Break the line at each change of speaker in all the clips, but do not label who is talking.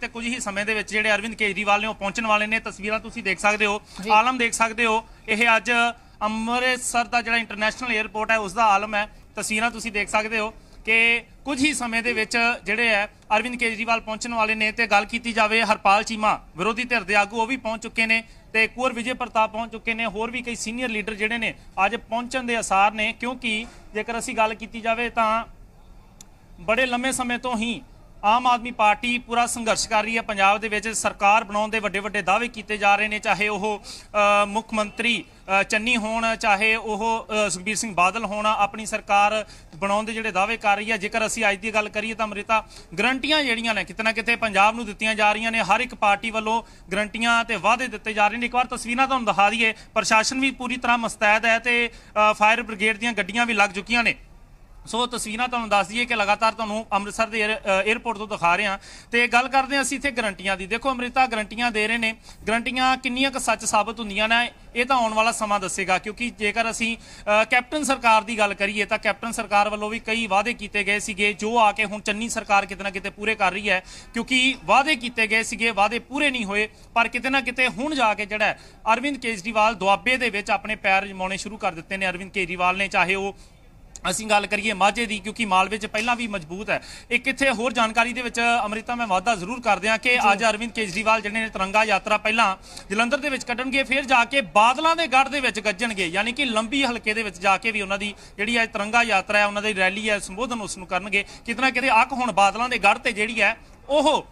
ਤੇ ਕੁਝ ਹੀ ਸਮੇਂ ਦੇ ਵਿੱਚ ਜਿਹੜੇ ਅਰਵਿੰਦ ਕੇਜਰੀਵਾਲ ਨੇ ਉਹ ਪਹੁੰਚਣ ਵਾਲੇ ਨੇ ਤਸਵੀਰਾਂ ਤੁਸੀਂ ਦੇਖ ਸਕਦੇ ਹੋ ਆਲਮ ਦੇਖ ਸਕਦੇ ਹੋ ਇਹ ਅੱਜ ਅੰਮ੍ਰਿਤਸਰ ਦਾ ਜਿਹੜਾ ਇੰਟਰਨੈਸ਼ਨਲ 에ਅਰਪੋਰਟ ਹੈ ਉਸ ਦਾ ਆਲਮ ਹੈ ਤਸਵੀਰਾਂ ਤੁਸੀਂ ਦੇਖ ਸਕਦੇ ਹੋ ਕਿ ਕੁਝ ਹੀ ਸਮੇਂ ਦੇ ਵਿੱਚ ਜਿਹੜੇ ਹੈ ਅਰਵਿੰਦ ਕੇਜਰੀਵਾਲ ਪਹੁੰਚਣ ਵਾਲੇ ਨੇ ਤੇ ਗੱਲ ਕੀਤੀ ਜਾਵੇ ਹਰਪਾਲ ਚੀਮਾ ਵਿਰੋਧੀ ਧਿਰ ਦੇ ਆਗੂ ਉਹ ਵੀ ਪਹੁੰਚ ਚੁੱਕੇ ਨੇ ਤੇ ਕੁਰ ਵਿਜੇ ਪ੍ਰਤਾਪ ਪਹੁੰਚ ਚੁੱਕੇ ਨੇ ਹੋਰ ਵੀ ਕਈ ਸੀਨੀਅਰ ਲੀਡਰ ਜਿਹੜੇ ਨੇ ਅੱਜ ਪਹੁੰਚਣ ਦੇ ਅਸਾਰ ਨੇ ਕਿਉਂਕਿ ਜੇਕਰ ਅਸੀਂ ਗੱਲ ਕੀਤੀ ਜਾਵੇ ਤਾਂ ਬੜੇ ਲੰਮੇ ਸਮੇਂ ਤੋਂ ਹੀ ਆਮ ਆਦਮੀ ਪਾਰਟੀ ਪੂਰਾ ਸੰਘਰਸ਼ ਕਰ ਰਹੀ ਹੈ ਪੰਜਾਬ ਦੇ ਵਿੱਚ ਸਰਕਾਰ ਬਣਾਉਣ ਦੇ ਵੱਡੇ ਵੱਡੇ ਦਾਅਵੇ ਕੀਤੇ ਜਾ ਰਹੇ ਨੇ ਚਾਹੇ ਉਹ ਮੁੱਖ ਮੰਤਰੀ ਚੰਨੀ ਹੋਣ ਚਾਹੇ ਉਹ ਸੁਖਬੀਰ ਸਿੰਘ ਬਾਦਲ ਹੋਣ ਆਪਣੀ ਸਰਕਾਰ ਬਣਾਉਣ ਦੇ ਜਿਹੜੇ ਦਾਅਵੇ ਕਰ ਰਹੀ ਹੈ ਜੇਕਰ ਅਸੀਂ ਅੱਜ ਦੀ ਗੱਲ ਕਰੀਏ ਤਾਂ ਅਮ੍ਰਿਤਾ ਗਰੰਟੀਆਂ ਜਿਹੜੀਆਂ ਨੇ ਕਿਤਨਾ ਕਿਤੇ ਪੰਜਾਬ ਨੂੰ ਦਿੱਤੀਆਂ ਜਾ ਰਹੀਆਂ ਨੇ ਹਰ ਇੱਕ ਪਾਰਟੀ ਵੱਲੋਂ ਗਰੰਟੀਆਂ ਤੇ ਵਾਅਦੇ ਦਿੱਤੇ ਜਾ ਰਹੇ ਨੇ ਇੱਕ ਵਾਰ ਤਸਵੀਰਾਂ ਤੁਹਾਨੂੰ ਦਿਖਾ ਦਈਏ ਪ੍ਰਸ਼ਾਸਨ ਵੀ ਪੂਰੀ ਤਰ੍ਹਾਂ ਮਸਤੈਦ ਹੈ ਤੇ ਫਾਇਰ ਬ੍ਰਿਗੇਡ ਦੀਆਂ ਗੱਡੀਆਂ ਵੀ ਲੱਗ ਚੁੱਕੀਆਂ ਨੇ ਸੋ ਤਸਵੀਰਾਂ ਤੁਹਾਨੂੰ ਦੱਸ ਦਈਏ ਕਿ ਲਗਾਤਾਰ ਤੁਹਾਨੂੰ ਅੰਮ੍ਰਿਤਸਰ ਦੇ 에어ਪੋਰਟ ਤੋਂ ਦਿਖਾ ਰਹੇ ਹਾਂ ਤੇ ਗੱਲ ਕਰਦੇ ਹਾਂ ਅਸੀਂ ਇੱਥੇ ਗਰੰਟੀਆਂ ਦੀ ਦੇਖੋ ਅਮ੍ਰਿਤਾ ਗਰੰਟੀਆਂ ਦੇ ਰਹੇ ਨੇ ਗਰੰਟੀਆਂ ਕਿੰਨੀਆਂ ਕੁ ਸੱਚ ਸਾਬਤ ਹੁੰਦੀਆਂ ਨੇ ਇਹ ਤਾਂ ਆਉਣ ਵਾਲਾ ਸਮਾਂ ਦੱਸੇਗਾ ਕਿਉਂਕਿ ਜੇਕਰ ਅਸੀਂ ਕੈਪਟਨ ਸਰਕਾਰ ਦੀ ਗੱਲ ਕਰੀਏ ਤਾਂ ਕੈਪਟਨ ਸਰਕਾਰ ਵੱਲੋਂ ਵੀ ਕਈ ਵਾਅਦੇ ਕੀਤੇ ਗਏ ਸੀਗੇ ਜੋ ਆ ਕੇ ਹੁਣ ਚੰਨੀ ਸਰਕਾਰ ਕਿਤੇ ਨਾ ਕਿਤੇ ਪੂਰੇ ਕਰ ਰਹੀ ਹੈ ਕਿਉਂਕਿ ਵਾਅਦੇ ਕੀਤੇ ਗਏ ਸੀਗੇ ਵਾਅਦੇ ਪੂਰੇ ਨਹੀਂ ਹੋਏ ਪਰ ਕਿਤੇ ਨਾ ਕਿਤੇ ਹੁਣ ਜਾ ਕੇ ਜਿਹੜਾ ਅਰਵਿੰਦ ਕੇਜਰੀਵਾਲ ਦੁਆਬੇ ਦੇ ਵਿੱਚ ਆਪਣੇ ਪੈਰ ਜਮਾਉਣੇ ਸ਼ੁਰੂ ਕਰ ਦਿੱਤੇ ਨੇ ਅਰਵਿੰਦ ਕੇਜਰੀਵਾਲ ਨੇ ਚਾਹੇ ਉਹ ਅਸੀਂ ਗੱਲ ਕਰੀਏ ਮਾਝੇ ਦੀ ਕਿਉਂਕਿ ਮਾਲਵੇ 'ਚ ਪਹਿਲਾਂ ਵੀ ਮਜ਼ਬੂਤ ਹੈ ਇੱਕ ਇੱਥੇ ਹੋਰ ਜਾਣਕਾਰੀ ਦੇ ਵਿੱਚ ਅਮ੍ਰਿਤਾ ਮੈਂ ਵਾਅਦਾ ਜ਼ਰੂਰ ਕਰਦੇ ਦਿਆਂ ਕਿ ਅੱਜ ਅਰਵਿੰਦ ਕੇਜਰੀਵਾਲ ਜਿਹੜੇ ਨੇ ਤਿਰੰਗਾ ਯਾਤਰਾ ਪਹਿਲਾਂ ਜਲੰਧਰ ਦੇ ਵਿੱਚ ਕੱਢਣਗੇ ਫਿਰ ਜਾ ਕੇ ਬਾਦਲਾਂ ਦੇ ਗੜ ਦੇ ਵਿੱਚ ਗੱਜਣਗੇ ਯਾਨੀ ਕਿ ਲੰਬੀ ਹਲਕੇ ਦੇ ਵਿੱਚ ਜਾ ਕੇ ਵੀ ਉਹਨਾਂ ਦੀ ਜਿਹੜੀ ਅੱਜ ਤਿਰੰਗਾ ਯਾਤਰਾ ਹੈ ਉਹਨਾਂ ਦੀ ਰੈਲੀ ਹੈ ਸੰਬੋਧਨ ਉਸ ਨੂੰ ਕਰਨਗੇ ਕਿਤਨਾ ਕਿਤੇ ਅੱਕ ਹੁਣ ਬਾਦਲਾਂ ਦੇ ਗੜ ਤੇ ਜਿਹੜੀ ਹੈ ਉਹ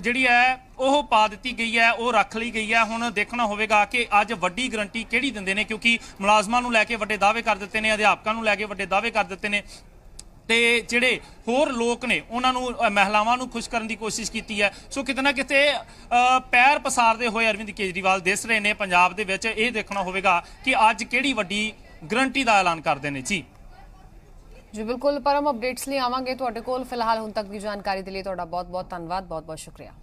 ਜਿਹੜੀ ਹੈ ਉਹ ਪਾ ਦਿੱਤੀ ਗਈ ਹੈ ਉਹ ਰੱਖ ਲਈ ਗਈ ਹੈ ਹੁਣ ਦੇਖਣਾ ਹੋਵੇਗਾ ਕਿ ਅੱਜ ਵੱਡੀ ਗਰੰਟੀ ਕਿਹੜੀ ਦਿੰਦੇ ਨੇ ਕਿਉਂਕਿ ਮੁਲਾਜ਼ਮਾਂ ਨੂੰ ਲੈ ਕੇ ਵੱਡੇ ਦਾਅਵੇ ਕਰ ਦਿੱਤੇ ਨੇ ਅਧਿਆਪਕਾਂ ਨੂੰ ਲੈ ਕੇ ਵੱਡੇ ਦਾਅਵੇ ਕਰ ਦਿੱਤੇ ਨੇ ਤੇ ਜਿਹੜੇ ਹੋਰ ਲੋਕ ਨੇ ਉਹਨਾਂ ਨੂੰ ਮਹਿਲਾਵਾਂ ਨੂੰ ਖੁਸ਼ ਕਰਨ ਦੀ ਕੋਸ਼ਿਸ਼ ਕੀਤੀ ਹੈ ਸੋ ਕਿਤਨਾ ਕਿਤੇ ਪੈਰ ਪਸਾਰਦੇ ਹੋਏ ਅਰਵਿੰਦ ਕੇਜਰੀਵਾਲ ਦਿਸ ਰਹੇ ਨੇ ਪੰਜਾਬ ਦੇ ਵਿੱਚ ਇਹ ਦੇਖਣਾ ਹੋਵੇਗਾ ਕਿ ਅੱਜ ਕਿਹੜੀ ਵੱਡੀ ਗਰੰਟੀ ਦਾ ਐਲਾਨ ਕਰਦੇ ਨੇ ਜੀ ਜੀ ਬਿਲਕੁਲ ਪਰਮ ਅਪਡੇਟਸ ਲਈ ਆਵਾਂਗੇ ਤੁਹਾਡੇ ਕੋਲ ਫਿਲਹਾਲ ਹੁਣ ਤੱਕ ਦੀ ਜਾਣਕਾਰੀ ਦੇ ਲਈ ਤੁਹਾਡਾ ਬਹੁਤ ਬਹੁਤ ਧੰਨਵਾਦ ਬਹੁਤ ਬਹੁਤ ਸ਼ੁਕਰੀਆ